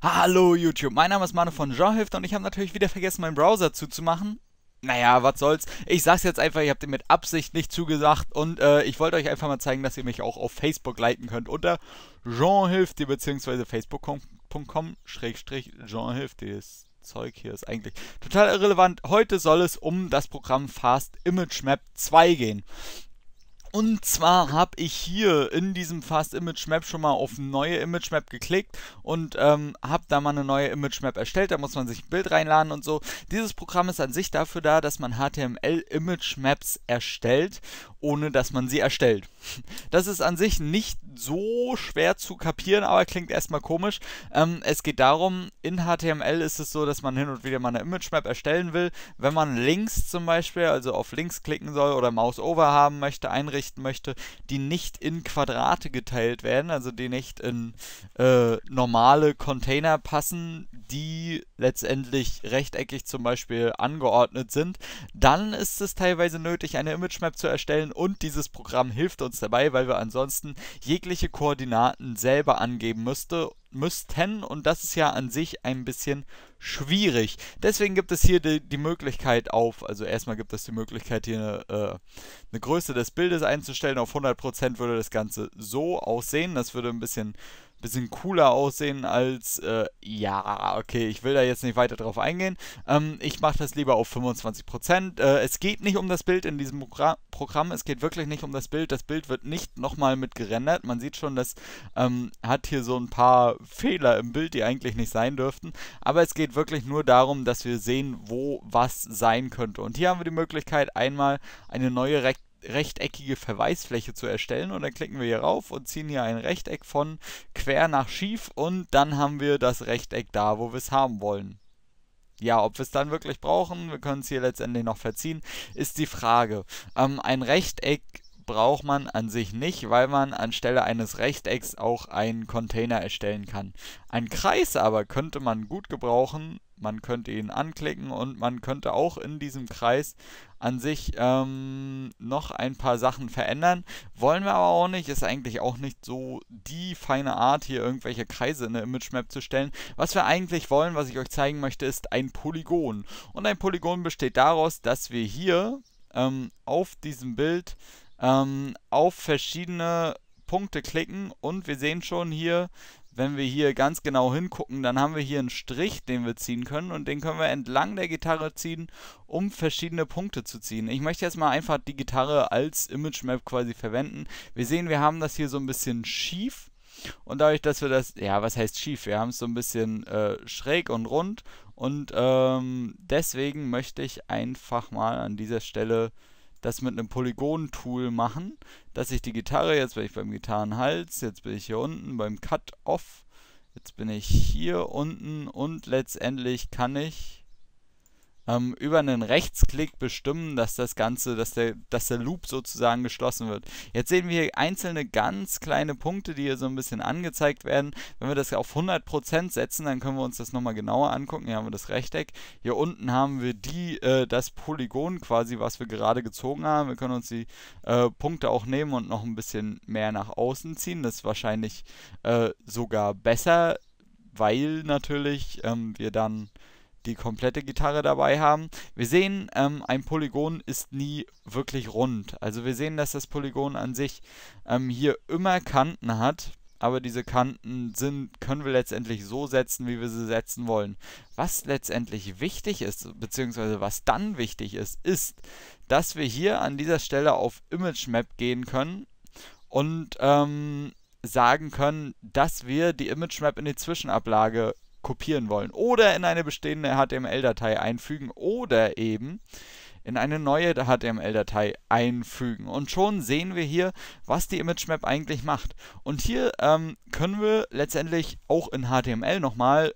Hallo YouTube, mein Name ist Manu von Genrehilfe und ich habe natürlich wieder vergessen, meinen Browser zuzumachen. Naja, was soll's. Ich sag's jetzt einfach, ihr habt ihr mit Absicht nicht zugesagt und äh, ich wollte euch einfach mal zeigen, dass ihr mich auch auf Facebook liken könnt unter Genrehilfe bzw. facebook.com schrägstrich Genrehilfe. Zeug hier ist eigentlich total irrelevant. Heute soll es um das Programm Fast Image Map 2 gehen. Und zwar habe ich hier in diesem Fast Image Map schon mal auf neue Image Map geklickt und ähm, habe da mal eine neue Image Map erstellt. Da muss man sich ein Bild reinladen und so. Dieses Programm ist an sich dafür da, dass man HTML Image Maps erstellt ohne dass man sie erstellt. Das ist an sich nicht so schwer zu kapieren, aber klingt erstmal komisch. Ähm, es geht darum, in HTML ist es so, dass man hin und wieder mal eine Image-Map erstellen will. Wenn man Links zum Beispiel, also auf Links klicken soll oder Mouse over haben möchte, einrichten möchte, die nicht in Quadrate geteilt werden, also die nicht in äh, normale Container passen, die letztendlich rechteckig zum Beispiel angeordnet sind, dann ist es teilweise nötig, eine Image-Map zu erstellen berechnen und dieses Programm hilft uns dabei, weil wir ansonsten jegliche Koordinaten selber angeben müsste, müssten und das ist ja an sich ein bisschen schwierig. Deswegen gibt es hier die, die Möglichkeit auf, also erstmal gibt es die Möglichkeit hier eine, äh, eine Größe des Bildes einzustellen. Auf 100% würde das Ganze so aussehen. Das würde ein bisschen bisschen cooler aussehen als, äh, ja, okay, ich will da jetzt nicht weiter drauf eingehen. Ähm, ich mache das lieber auf 25%. Äh, es geht nicht um das Bild in diesem Progra Programm, es geht wirklich nicht um das Bild. Das Bild wird nicht nochmal mit gerendert. Man sieht schon, das ähm, hat hier so ein paar Fehler im Bild, die eigentlich nicht sein dürften. Aber es geht wirklich nur darum, dass wir sehen, wo was sein könnte. Und hier haben wir die Möglichkeit, einmal eine neue Rekt rechteckige Verweisfläche zu erstellen und dann klicken wir hier rauf und ziehen hier ein Rechteck von quer nach schief und dann haben wir das Rechteck da, wo wir es haben wollen. Ja, ob wir es dann wirklich brauchen, wir können es hier letztendlich noch verziehen, ist die Frage. Ähm, ein Rechteck braucht man an sich nicht, weil man anstelle eines Rechtecks auch einen Container erstellen kann. Ein Kreis aber könnte man gut gebrauchen, man könnte ihn anklicken und man könnte auch in diesem Kreis an sich ähm, noch ein paar Sachen verändern. Wollen wir aber auch nicht. Ist eigentlich auch nicht so die feine Art, hier irgendwelche Kreise in eine Image-Map zu stellen. Was wir eigentlich wollen, was ich euch zeigen möchte, ist ein Polygon. Und ein Polygon besteht daraus, dass wir hier ähm, auf diesem Bild ähm, auf verschiedene Punkte klicken und wir sehen schon hier, wenn wir hier ganz genau hingucken, dann haben wir hier einen Strich, den wir ziehen können und den können wir entlang der Gitarre ziehen, um verschiedene Punkte zu ziehen. Ich möchte jetzt mal einfach die Gitarre als Image Map quasi verwenden. Wir sehen, wir haben das hier so ein bisschen schief und dadurch, dass wir das, ja, was heißt schief? Wir haben es so ein bisschen äh, schräg und rund und ähm, deswegen möchte ich einfach mal an dieser Stelle das mit einem Polygon-Tool machen, dass ich die Gitarre, jetzt bin ich beim Gitarrenhals, jetzt bin ich hier unten beim Cut-Off, jetzt bin ich hier unten und letztendlich kann ich ähm, über einen Rechtsklick bestimmen, dass das Ganze, dass der, dass der Loop sozusagen geschlossen wird. Jetzt sehen wir hier einzelne ganz kleine Punkte, die hier so ein bisschen angezeigt werden. Wenn wir das auf 100% setzen, dann können wir uns das nochmal genauer angucken. Hier haben wir das Rechteck. Hier unten haben wir die, äh, das Polygon quasi, was wir gerade gezogen haben. Wir können uns die äh, Punkte auch nehmen und noch ein bisschen mehr nach außen ziehen. Das ist wahrscheinlich äh, sogar besser, weil natürlich ähm, wir dann die komplette Gitarre dabei haben. Wir sehen, ähm, ein Polygon ist nie wirklich rund. Also wir sehen, dass das Polygon an sich ähm, hier immer Kanten hat. Aber diese Kanten sind, können wir letztendlich so setzen, wie wir sie setzen wollen. Was letztendlich wichtig ist, beziehungsweise was dann wichtig ist, ist, dass wir hier an dieser Stelle auf Image Map gehen können und ähm, sagen können, dass wir die Image Map in die Zwischenablage kopieren wollen oder in eine bestehende HTML-Datei einfügen oder eben in eine neue HTML-Datei einfügen. Und schon sehen wir hier, was die ImageMap eigentlich macht. Und hier ähm, können wir letztendlich auch in HTML nochmal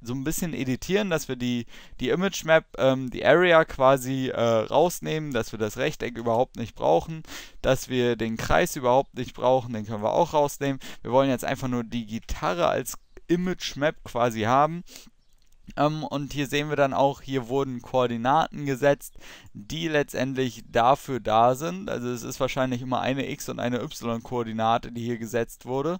so ein bisschen editieren, dass wir die, die Image Map, ähm, die Area quasi äh, rausnehmen, dass wir das Rechteck überhaupt nicht brauchen, dass wir den Kreis überhaupt nicht brauchen, den können wir auch rausnehmen. Wir wollen jetzt einfach nur die Gitarre als Image Map quasi haben. Ähm, und hier sehen wir dann auch, hier wurden Koordinaten gesetzt, die letztendlich dafür da sind. Also es ist wahrscheinlich immer eine X- und eine Y-Koordinate, die hier gesetzt wurde,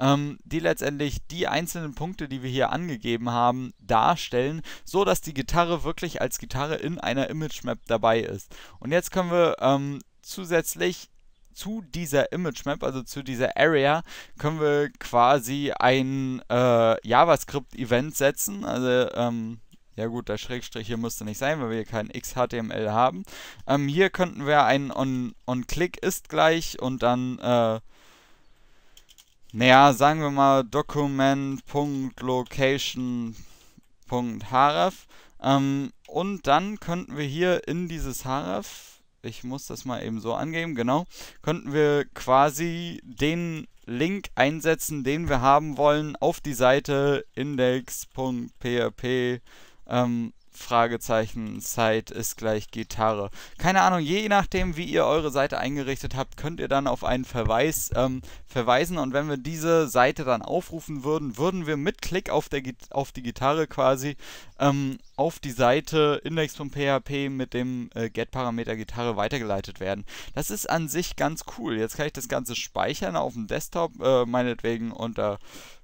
ähm, die letztendlich die einzelnen Punkte, die wir hier angegeben haben, darstellen, so dass die Gitarre wirklich als Gitarre in einer Image Map dabei ist. Und jetzt können wir ähm, zusätzlich zu dieser Image-Map, also zu dieser Area, können wir quasi ein äh, JavaScript-Event setzen. Also, ähm, ja gut, der Schrägstrich hier musste nicht sein, weil wir hier kein XHTML haben. Ähm, hier könnten wir einen on-click on ist gleich und dann, äh, naja, sagen wir mal document.location.href. Ähm, und dann könnten wir hier in dieses href ich muss das mal eben so angeben, genau, könnten wir quasi den Link einsetzen, den wir haben wollen, auf die Seite index.php ähm, Fragezeichen Site ist gleich Gitarre. Keine Ahnung, je nachdem, wie ihr eure Seite eingerichtet habt, könnt ihr dann auf einen Verweis ähm, verweisen. Und wenn wir diese Seite dann aufrufen würden, würden wir mit Klick auf, der, auf die Gitarre quasi ähm, auf die Seite index.php mit dem äh, get-Parameter Gitarre weitergeleitet werden. Das ist an sich ganz cool. Jetzt kann ich das Ganze speichern auf dem Desktop, äh, meinetwegen unter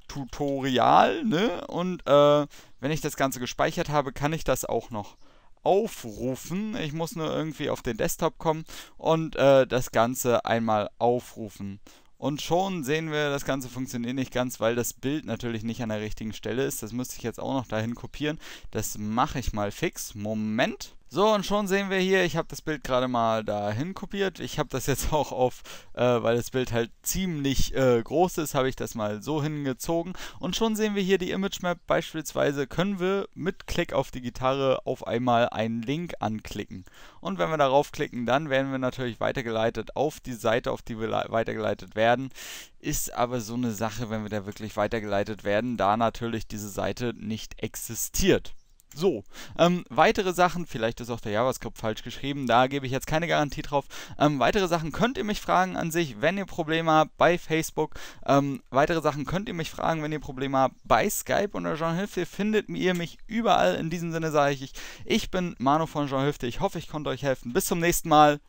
Tutorial, ne? Und äh, wenn ich das Ganze gespeichert habe, kann ich das auch noch aufrufen. Ich muss nur irgendwie auf den Desktop kommen und äh, das Ganze einmal aufrufen. Und schon sehen wir, das Ganze funktioniert nicht ganz, weil das Bild natürlich nicht an der richtigen Stelle ist. Das müsste ich jetzt auch noch dahin kopieren. Das mache ich mal fix. Moment. So, und schon sehen wir hier, ich habe das Bild gerade mal dahin kopiert. Ich habe das jetzt auch auf, äh, weil das Bild halt ziemlich äh, groß ist, habe ich das mal so hingezogen. Und schon sehen wir hier die Image Map. Beispielsweise können wir mit Klick auf die Gitarre auf einmal einen Link anklicken. Und wenn wir darauf klicken, dann werden wir natürlich weitergeleitet auf die Seite, auf die wir weitergeleitet werden. Ist aber so eine Sache, wenn wir da wirklich weitergeleitet werden, da natürlich diese Seite nicht existiert. So, ähm, weitere Sachen, vielleicht ist auch der JavaScript falsch geschrieben, da gebe ich jetzt keine Garantie drauf. Ähm, weitere Sachen könnt ihr mich fragen an sich, wenn ihr Probleme habt bei Facebook. Ähm, weitere Sachen könnt ihr mich fragen, wenn ihr Probleme habt bei Skype oder Jean Hilfte. Findet ihr mich überall. In diesem Sinne sage ich, ich bin Manu von Jean Hilfte. Ich hoffe, ich konnte euch helfen. Bis zum nächsten Mal.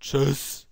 Tschüss.